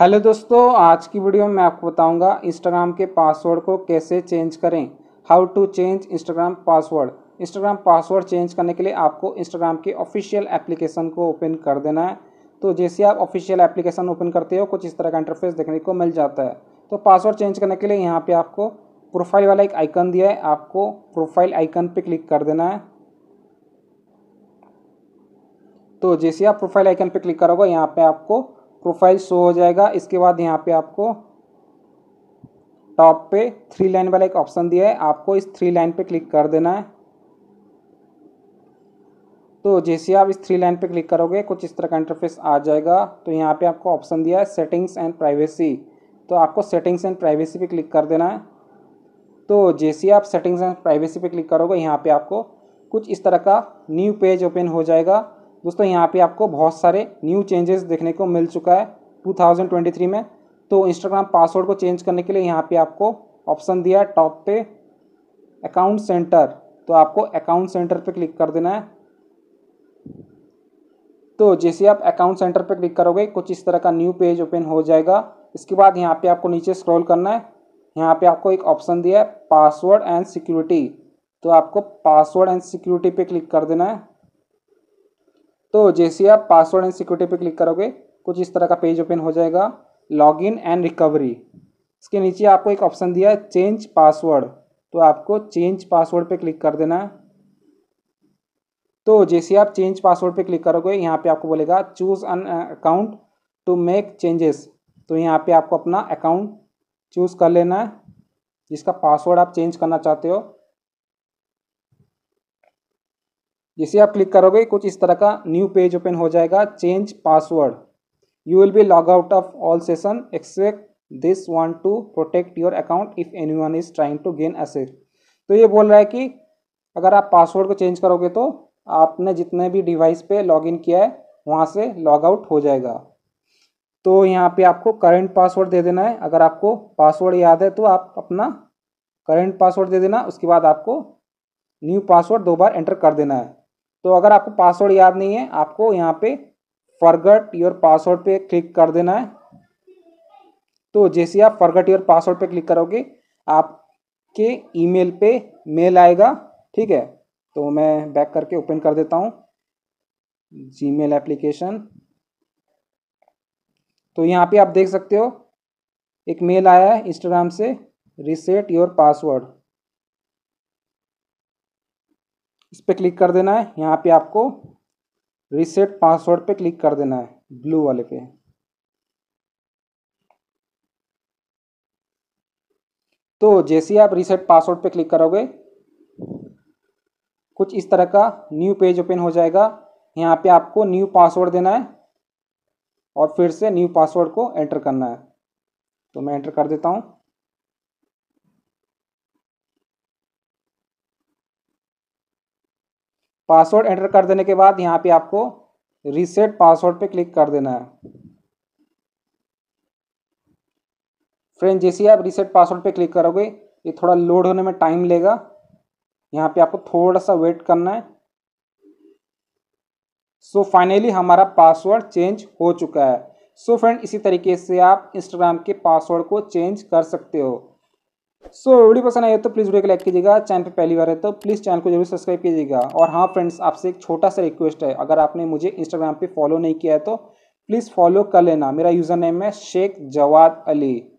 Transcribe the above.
hello दोस्तों आज की वीडियो में मैं आपको बताऊंगा इंस्टाग्राम के पासवर्ड को कैसे चेंज करें how to change Instagram password Instagram password change करने के लिए आपको इंस्टाग्राम के ऑफिशियल एप्लीकेशन को ओपन कर देना है तो जैसे आप ऑफिशियल एप्लीकेशन ओपन करते हो कुछ इस तरह का इंटरफेस देखने को मिल जाता है तो पासवर्ड चेंज करने के लिए यहाँ पर आपको प्रोफाइल वाला एक आइकन दिया है आपको प्रोफाइल आइकन पर क्लिक कर देना है तो जैसे आप प्रोफाइल आइकन पर क्लिक करोगे यहाँ पर आपको प्रोफाइल शो हो जाएगा इसके बाद यहाँ पे आपको टॉप पे थ्री लाइन वाला एक ऑप्शन दिया है आपको इस थ्री लाइन पे क्लिक कर देना है तो जैसे आप इस थ्री लाइन पे क्लिक करोगे कुछ इस तरह का इंटरफेस आ जाएगा तो यहाँ पे आपको ऑप्शन दिया है सेटिंग्स एंड प्राइवेसी तो आपको सेटिंग्स एंड प्राइवेसी पे क्लिक कर देना है तो जैसे आप सेटिंग्स एंड प्राइवेसी पे क्लिक करोगे यहाँ पे आपको कुछ इस तरह का न्यू पेज ओपन हो जाएगा दोस्तों यहाँ पे आपको बहुत सारे न्यू चेंजेस देखने को मिल चुका है 2023 में तो इंस्टाग्राम पासवर्ड को चेंज करने के लिए यहाँ पे आपको ऑप्शन दिया है टॉप पे अकाउंट सेंटर तो आपको अकाउंट सेंटर पे क्लिक कर देना है तो जैसे आप अकाउंट सेंटर पे क्लिक करोगे कुछ इस तरह का न्यू पेज ओपन हो जाएगा इसके बाद यहाँ पे आपको नीचे स्क्रॉल करना है यहाँ पे आपको एक ऑप्शन दिया है पासवर्ड एंड सिक्योरिटी तो आपको पासवर्ड एंड सिक्योरिटी पे क्लिक कर देना है तो जैसे आप पासवर्ड एंड सिक्योरिटी पे क्लिक करोगे कुछ इस तरह का पेज ओपन हो जाएगा लॉगिन एंड रिकवरी इसके नीचे आपको एक ऑप्शन दिया है चेंज पासवर्ड तो आपको चेंज पासवर्ड पे क्लिक कर देना है तो जैसे आप चेंज पासवर्ड पे क्लिक करोगे यहाँ पे आपको बोलेगा choose an account to make changes तो यहाँ पे आपको अपना अकाउंट चूज़ कर लेना है जिसका पासवर्ड आप चेंज करना चाहते हो जैसे आप क्लिक करोगे कुछ इस तरह का न्यू पेज ओपन हो जाएगा change password you will be log out of all session except this one to protect your account if anyone is trying to gain असेट तो ये बोल रहा है कि अगर आप पासवर्ड को चेंज करोगे तो आपने जितने भी डिवाइस पे लॉगिन किया है वहाँ से लॉग आउट हो जाएगा तो यहाँ पे आपको करंट पासवर्ड दे देना है अगर आपको पासवर्ड याद है तो आप अपना करंट पासवर्ड दे देना उसके बाद आपको न्यू पासवर्ड दो बार एंटर कर देना है तो अगर आपको पासवर्ड याद नहीं है आपको यहाँ पे फरगट योर पासवर्ड पे क्लिक कर देना है तो जैसे आप फरगट योर पासवर्ड पे क्लिक करोगे आपके ईमेल पे मेल आएगा ठीक है तो मैं बैक करके ओपन कर देता हूँ जीमेल एप्लीकेशन तो यहाँ पे आप देख सकते हो एक मेल आया है इंस्टाग्राम से रिसेट योर पासवर्ड इस पर क्लिक कर देना है यहाँ पे आपको रिसेट पासवर्ड पे क्लिक कर देना है ब्लू वाले पे तो जैसे ही आप रिसेट पासवर्ड पे क्लिक करोगे कुछ इस तरह का न्यू पेज ओपन हो जाएगा यहाँ पे आपको न्यू पासवर्ड देना है और फिर से न्यू पासवर्ड को एंटर करना है तो मैं एंटर कर देता हूँ पासवर्ड एंटर कर देने के बाद यहाँ पे आपको रीसेट पासवर्ड पे क्लिक कर देना है फ्रेंड जैसे आप रीसेट पासवर्ड पे क्लिक करोगे ये थोड़ा लोड होने में टाइम लेगा यहाँ पे आपको थोड़ा सा वेट करना है सो so, फाइनली हमारा पासवर्ड चेंज हो चुका है सो so, फ्रेंड इसी तरीके से आप इंस्टाग्राम के पासवर्ड को चेंज कर सकते हो सो so, वीडियो पसंद आए तो प्लीज़ वीडियो को लाइक कीजिएगा चैनल पर पहली बार है तो प्लीज़ चैनल को जरूर सब्सक्राइब कीजिएगा और हाँ फ्रेंड्स आपसे एक छोटा सा रिक्वेस्ट है अगर आपने मुझे इंस्टाग्राम पे फॉलो नहीं किया है तो प्लीज़ फॉलो कर लेना मेरा यूज़र नेम है शेख जवाद अली